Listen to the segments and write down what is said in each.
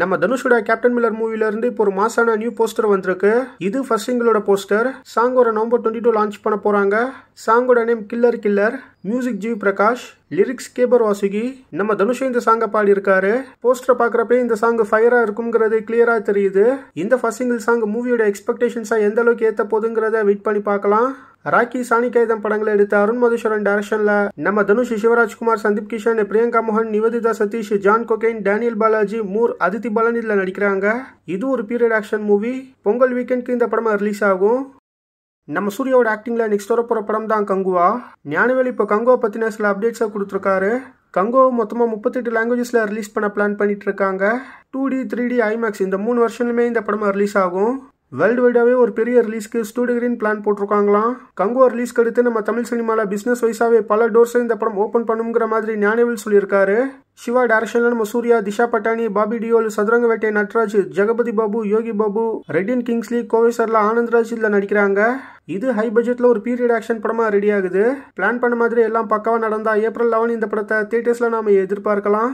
நம்ம தனுஷோட captain Miller மூவில இருந்து இப்போ ஒரு மாசான நியூ போஸ்டர் வந்திருக்கு இது ஃபர்ஸ்ட் சிங்கிளோட போஸ்டர் சாங்கோட நவம்பர் டுவெண்ட்டி டூ லான்ச் பண்ண போறாங்க சாங்கோட name killer killer music G Prakash lyrics Kaber Vasuki நம்ம தனுஷும் இந்த சாங்கை இருக்காரு போஸ்டரை பாக்குறப்ப இந்த சாங் ஃபயரா இருக்குங்கிறது கிளியரா தெரியுது இந்த ஃபர்ஸ்ட் சிங்கிள் சாங் மூவியோட எக்ஸ்பெக்டேஷன்ஸாக எந்த அளவுக்கு ஏற்ற போதுங்கிறத வெயிட் பண்ணி பார்க்கலாம் ராக்கி சாணிகேதம் படங்களை எடுத்த அருண் மதுஸ்வரன் டைரக்ஷன்ல நம்ம தனுஷ் சிவராஜ்குமார் சந்தீப் கிஷன் பிரியங்கா மோகன் Nivedhitha Sathish John Kokken Daniel Balaji Moore Aditi Balan இதுல நடிக்கிறாங்க இது ஒரு பீரியட் ஆக்ஷன் மூவி பொங்கல் வீக்கெண்ட்க்கு இந்த படம் ரிலீஸ் ஆகும் நம்ம சூர்யாவோட ஆக்டிங்ல நெக்ஸ்ட் வர படம் தான் கங்குவா ஞானவேல் இப்போ கங்கோ பத்தின சில அப்டேட்ஸை கொடுத்துருக்காரு கங்கோ மொத்தமாக முப்பத்தெட்டு லாங்குவேஜஸில் ரிலீஸ் பண்ண பிளான் பண்ணிட்டு இருக்காங்க two D three D IMAX இந்த மூணு வருஷத்துலையுமே இந்த படம் ரிலீஸ் ஆகும் வேர்ல்டு வைடாவே ஒரு பெரிய ரிலீஸ்க்கு ஸ்டூடியோ கிரீன் பிளான் போட்டிருக்காங்களாம் கங்குவா ரிலீஸ்க்கு அடுத்து நம்ம தமிழ் சினிமாவில் பிஸ்னஸ் வைஸாகவே பல டோர்ஸை இந்த படம் ஓப்பன் பண்ணுங்கிற மாதிரி ஞானவில் சொல்லியிருக்காரு சிவா டேரக்ஷன்ல நம்ம சூர்யா திஷா பட்டாணி பாபி டியோல் சதுரங்க வேட்டை நட்ராஜ் ஜெகபதி பாபு யோகி பாபு ரெட்டின் கிங்ஸ்லி கோவேசர்ல ஆனந்த்ராஜ் இதில் நடிக்கிறாங்க இது ஹை பட்ஜெட்டில் ஒரு பீரியட் ஆக்ஷன் படமா ரெடி ஆகுது பிளான் பண்ண மாதிரி எல்லாம் பக்காவாக நடந்தா ஏப்ரல் லெவன் இந்த படத்தை தியேட்டர்ஸ்ல நாம எதிர்பார்க்கலாம்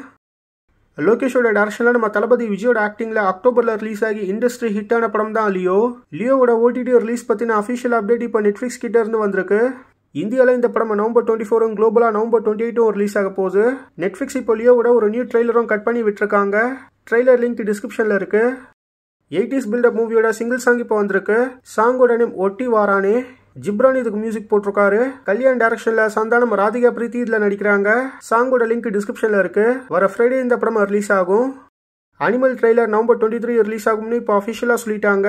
லோகேஷோட டேரக்ஷனில் நம்ம தளபதி விஜயோட ஆக்டிங்கில் அக்டோபரில் ரிலீஸ் ஆகி இண்டஸ்ட்ரி ஹிட்டான படம் தான் லியோ லியோவோட ஓடிடி ரிலீஸ் பற்றின அஃபிஷியல் அப்டேட் இப்போ நெட்ஃப்ளிக்ஸ் கிட்ட இருந்து வந்திருக்கு இந்தியாவில் இந்த படம் நவம்பர் டுவெண்ட்டி ஃபோரும் குளோபலாக நவம்பர் டுவெண்ட்டி எயிட்டும் ரிலீஸ் ஆக போகுது நெட்ஃப்ளிக்ஸ் இப்போ லியோவோட ஒரு நியூ ட்ரெய்லரும் கட் பண்ணி விட்டுருக்காங்க ட்ரெய்லர் லிங்க் டிஸ்கிரிப்ஷனில் இருக்குது எயிட்டிஸ் பில்டப் மூவியோட சிங்கிள் சாங் இப்போ வந்திருக்கு சாங்கோட நேம் ஒட்டி வாரானே ஜிப்ரான் இதுக்கு மியூசிக் போட்டிருக்காரு கல்யாண் டைரக்ஷன்ல சந்தானம் ராதிகா பிரீத்தி இதுல நடிக்கிறாங்க சாங்கோட லிங்க் டிஸ்கிரிப்ஷன்ல இருக்கு வர ஃப்ரைடே இந்த படம் ரிலீஸ் ஆகும் Animal trailer November twenty three release ஆகும்னு இப்போ அஃபிஷியலாக சொல்லிட்டாங்க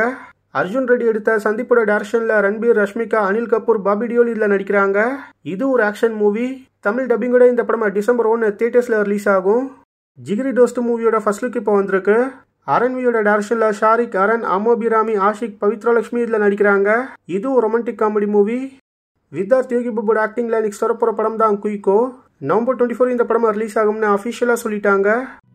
அர்ஜுன் ரெட்டி எடுத்த சந்திப்போட டேரக்ஷனில் ரன்பீர் ரஷ்மிகா அனில் கபூர் பாபி டியோல் இதில் நடிக்கிறாங்க இது ஒரு ஆக்ஷன் மூவி தமிழ் டப்பிங்கோட இந்த படம் டிசம்பர் ஒன்று தியேட்டர்ஸில் ரிலீஸ் ஆகும் ஜிகிரி டோஸ்ட் மூவியோட ஃபர்ஸ்ட் லுக் இப்போ வந்திருக்கு அரண்வியோட டேரக்ஷன்ல ஷாரிக் அரண் அமோபிராமி ஆஷிக் பவித்ராலட்சுமி இதில் நடிக்கிறாங்க இதுவும் romantic comedy movie Vidharth Yogi பபுட் ஆக்டிங்ல இன்னைக்கு வரப்போகிற படம் தான் குயிக்கோ நவம்பர் டுவெண்ட்டி ஃபோர் இந்த படம் ரிலீஸ் ஆகும்னு அஃபிஷியலாக சொல்லிட்டாங்க